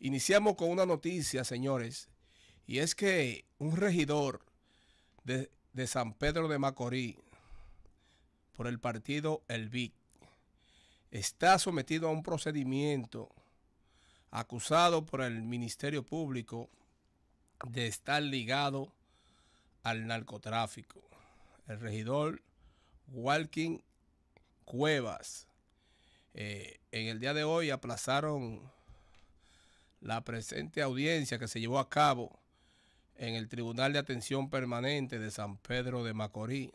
Iniciamos con una noticia, señores, y es que un regidor de, San Pedro de Macorís, por el partido El Vic, está sometido a un procedimiento acusado por el Ministerio Público de estar ligado al narcotráfico. El regidor Walking Cuevas. Eh, en el día de hoy aplazaron la presente audiencia que se llevó a cabo en el Tribunal de Atención Permanente de San Pedro de Macorís,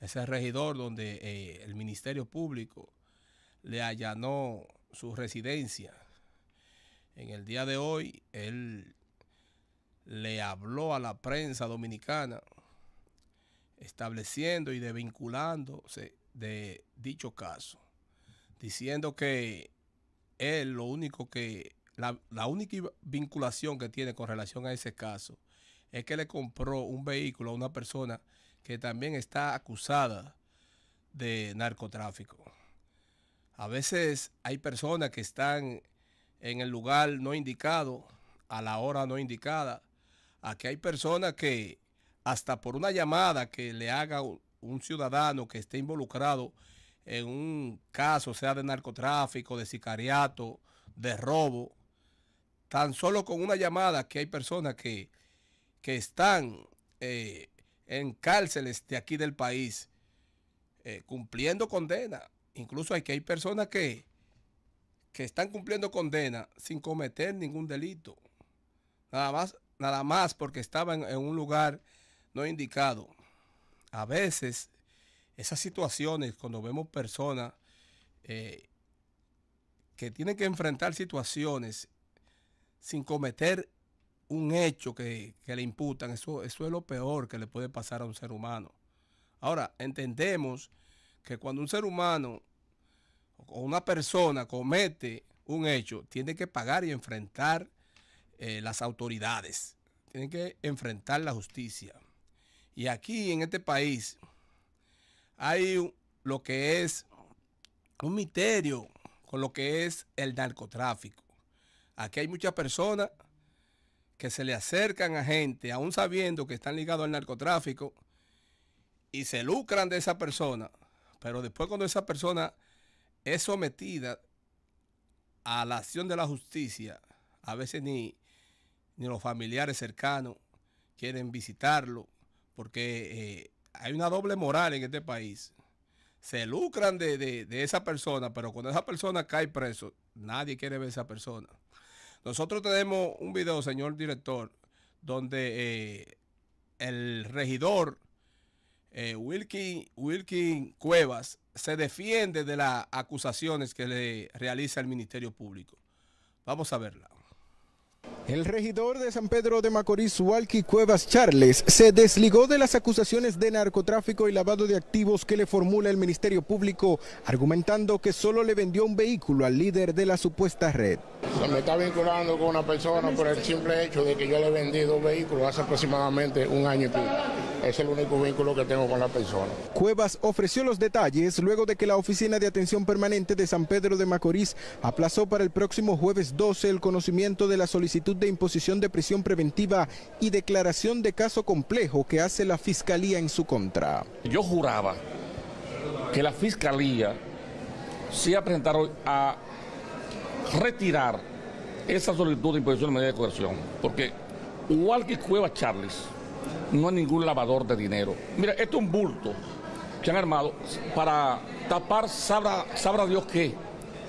ese regidor donde eh, el Ministerio Público le allanó su residencia. En el día de hoy, él le habló a la prensa dominicana estableciendo y desvinculándose de dicho caso, diciendo que él lo único que la, única vinculación que tiene con relación a ese caso es que le compró un vehículo a una persona que también está acusada de narcotráfico. A veces hay personas que están en el lugar no indicado, a la hora no indicada. Aquí hay personas que hasta por una llamada que le haga un ciudadano que esté involucrado en un caso, sea de narcotráfico, de sicariato, de robo, tan solo con una llamada que hay personas que, están eh, en cárceles de aquí del país eh, cumpliendo condena. Incluso hay que hay personas que, están cumpliendo condena sin cometer ningún delito. Nada más, nada más porque estaban en un lugar no indicado. A veces esas situaciones, cuando vemos personas eh, que tienen que enfrentar situaciones sin cometer un hecho que, le imputan. Eso, es lo peor que le puede pasar a un ser humano. Ahora, entendemos que cuando un ser humano o una persona comete un hecho, tiene que pagar y enfrentar eh, las autoridades, tiene que enfrentar la justicia. Y aquí en este país hay lo que es un misterio con lo que es el narcotráfico. Aquí hay muchas personas que se le acercan a gente, aún sabiendo que están ligados al narcotráfico, y se lucran de esa persona, pero después cuando esa persona es sometida a la acción de la justicia, a veces ni, ni los familiares cercanos quieren visitarlo, porque eh, hay una doble moral en este país. Se lucran de, de esa persona, pero cuando esa persona cae preso, nadie quiere ver a esa persona. Nosotros tenemos un video, señor director, donde eh, el regidor eh, Wilkin, Wilkin Cuevas se defiende de las acusaciones que le realiza el Ministerio Público. Vamos a verla. El regidor de San Pedro de Macorís, Walky Cuevas Charles, se desligó de las acusaciones de narcotráfico y lavado de activos que le formula el Ministerio Público, argumentando que solo le vendió un vehículo al líder de la supuesta red. Se me está vinculando con una persona por el simple hecho de que yo le he vendido vehículos hace aproximadamente un año y pico es el único vínculo que tengo con la persona. Cuevas ofreció los detalles luego de que la Oficina de Atención Permanente de San Pedro de Macorís aplazó para el próximo jueves 12 el conocimiento de la solicitud de imposición de prisión preventiva y declaración de caso complejo que hace la Fiscalía en su contra. Yo juraba que la Fiscalía se iba a presentar a retirar esa solicitud de imposición de medida de coerción, porque igual que Cuevas Charles, no ningún lavador de dinero. Mira, esto es un bulto que han armado para tapar, sabrá, sabrá Dios qué,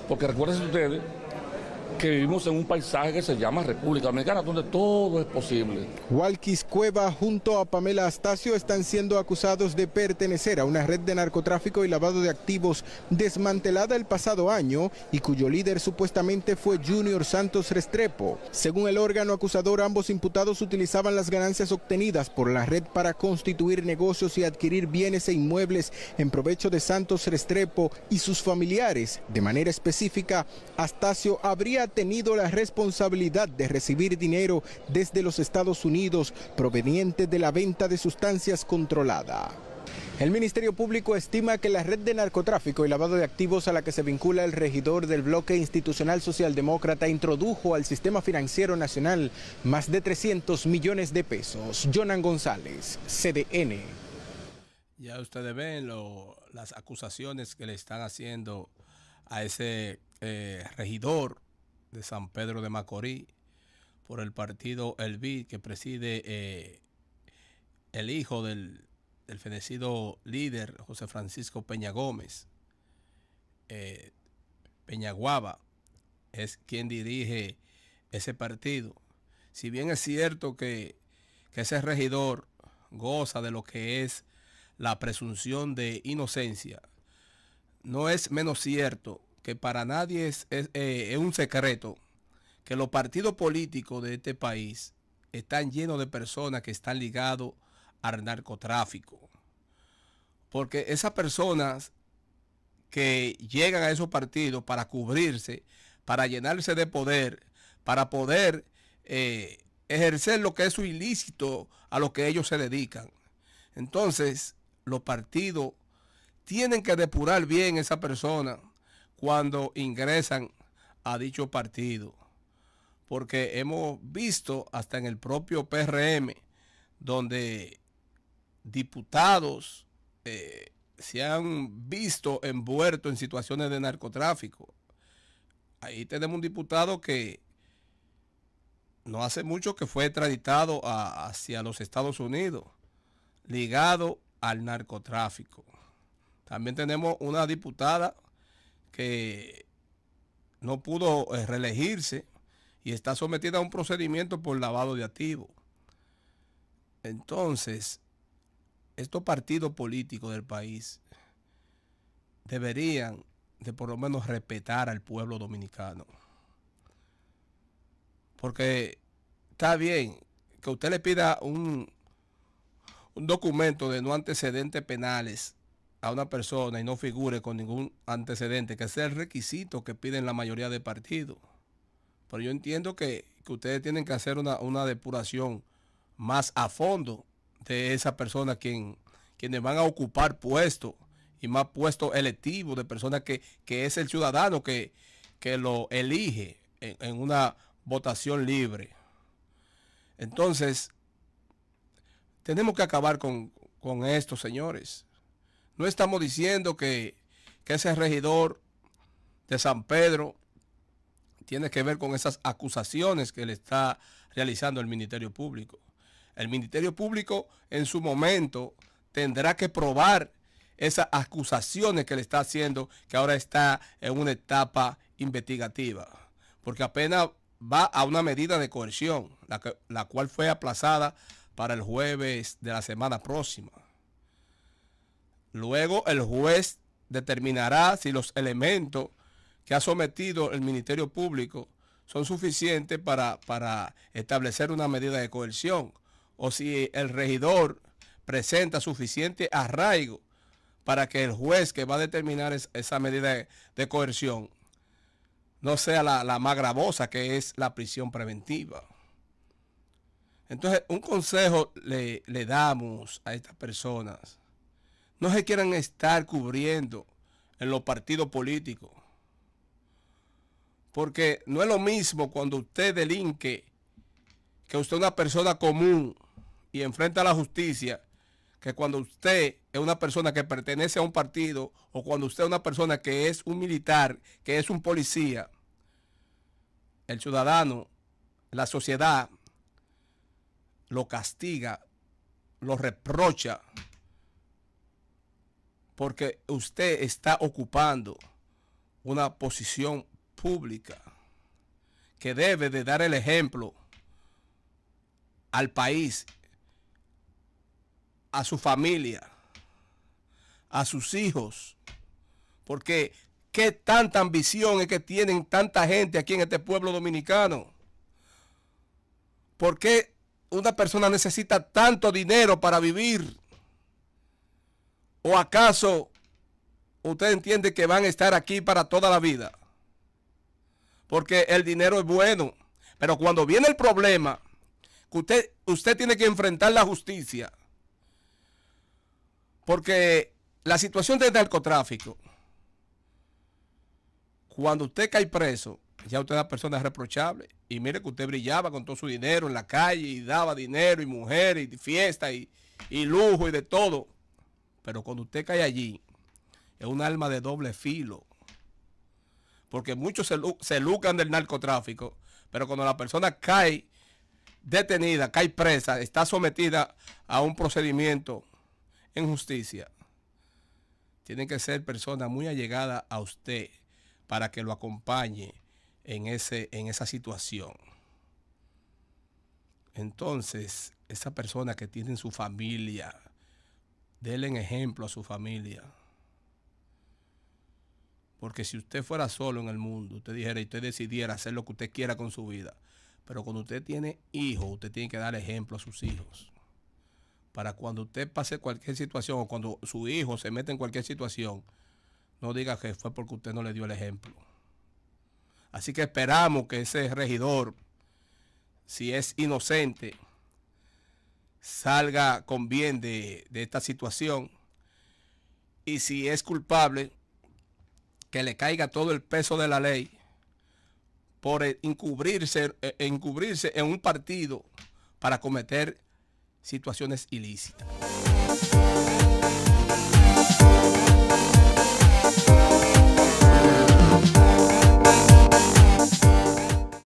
porque recuerden ustedes que vivimos en un paisaje que se llama República Dominicana, donde todo es posible. Walkis Cueva junto a Pamela Astacio están siendo acusados de pertenecer a una red de narcotráfico y lavado de activos desmantelada el pasado año y cuyo líder supuestamente fue Junior Santos Restrepo. Según el órgano acusador, ambos imputados utilizaban las ganancias obtenidas por la red para constituir negocios y adquirir bienes e inmuebles en provecho de Santos Restrepo y sus familiares. De manera específica, Astacio habría ha tenido la responsabilidad de recibir dinero desde los Estados Unidos proveniente de la venta de sustancias controlada. El Ministerio Público estima que la red de narcotráfico y lavado de activos a la que se vincula el regidor del bloque institucional socialdemócrata introdujo al sistema financiero nacional más de 300 millones de pesos. Jonan González, CDN. Ya ustedes ven las acusaciones que le están haciendo a ese eh, regidor de San Pedro de Macorís por el partido El BID que preside eh, el hijo del, fenecido líder José Francisco Peña Gómez. Eh, Peña Peñaguaba es quien dirige ese partido. Si bien es cierto que, que ese regidor goza de lo que es la presunción de inocencia, no es menos cierto que para nadie eh, es, un secreto, que los partidos políticos de este país están llenos de personas que están ligados al narcotráfico. Porque esas personas que llegan a esos partidos para cubrirse, para llenarse de poder, para poder eh, ejercer lo que es su ilícito a lo que ellos se dedican. Entonces, los partidos tienen que depurar bien esa persona cuando ingresan a dicho partido. Porque hemos visto hasta en el propio PRM, donde diputados eh, se han visto envueltos en situaciones de narcotráfico. Ahí tenemos un diputado que no hace mucho que fue extraditado hacia los Estados Unidos, ligado al narcotráfico. También tenemos una diputada que no pudo eh, reelegirse y está sometida a un procedimiento por lavado de activos. Entonces, estos partidos políticos del país deberían de por lo menos respetar al pueblo dominicano. Porque está bien que usted le pida un, un documento de no antecedentes penales a una persona y no figure con ningún antecedente, que es el requisito que piden la mayoría de partidos. Pero yo entiendo que, ustedes tienen que hacer una, depuración más a fondo de esa persona quien, quienes van a ocupar puestos y más puestos electivos de personas que, es el ciudadano que, que lo elige en, una votación libre. Entonces, tenemos que acabar con, con esto, señores. No estamos diciendo que, ese regidor de San Pedro tiene que ver con esas acusaciones que le está realizando el Ministerio Público. El Ministerio Público en su momento tendrá que probar esas acusaciones que le está haciendo, que ahora está en una etapa investigativa, porque apenas va a una medida de coerción, la cual fue aplazada para el jueves de la semana próxima. Luego el juez determinará si los elementos que ha sometido el Ministerio Público son suficientes para, establecer una medida de coerción o si el regidor presenta suficiente arraigo para que el juez que va a determinar esa medida de, coerción no sea la, más gravosa que es la prisión preventiva. Entonces, un consejo le, le, damos a estas personas no se quieran estar cubriendo en los partidos políticos. Porque no es lo mismo cuando usted delinque que usted es una persona común y enfrenta a la justicia que cuando usted es una persona que pertenece a un partido o cuando usted es una persona que es un militar, que es un policía, el ciudadano, la sociedad, lo castiga, lo reprocha porque usted está ocupando una posición pública que debe de dar el ejemplo al país, a su familia, a sus hijos, porque qué tanta ambición es que tienen tanta gente aquí en este pueblo dominicano. ¿Por qué una persona necesita tanto dinero para vivir? ¿O acaso usted entiende que van a estar aquí para toda la vida? Porque el dinero es bueno, pero cuando viene el problema, que usted, usted tiene que enfrentar la justicia. Porque la situación del narcotráfico, cuando usted cae preso, ya usted es una persona reprochable. Y mire que usted brillaba con todo su dinero en la calle y daba dinero y mujeres y fiesta y, y lujo y de todo. Pero cuando usted cae allí, es un alma de doble filo. Porque muchos se, lucan del narcotráfico, pero cuando la persona cae detenida, cae presa, está sometida a un procedimiento en justicia. Tienen que ser personas muy allegadas a usted para que lo acompañe en, ese, en esa situación. Entonces, esa persona que tiene en su familia, Denle un ejemplo a su familia. Porque si usted fuera solo en el mundo, usted dijera y usted decidiera hacer lo que usted quiera con su vida. Pero cuando usted tiene hijos, usted tiene que dar ejemplo a sus hijos. Para cuando usted pase cualquier situación o cuando su hijo se mete en cualquier situación, no diga que fue porque usted no le dio el ejemplo. Así que esperamos que ese regidor, si es inocente, salga con bien de, esta situación y si es culpable, que le caiga todo el peso de la ley por e, encubrirse, e, encubrirse en un partido para cometer situaciones ilícitas.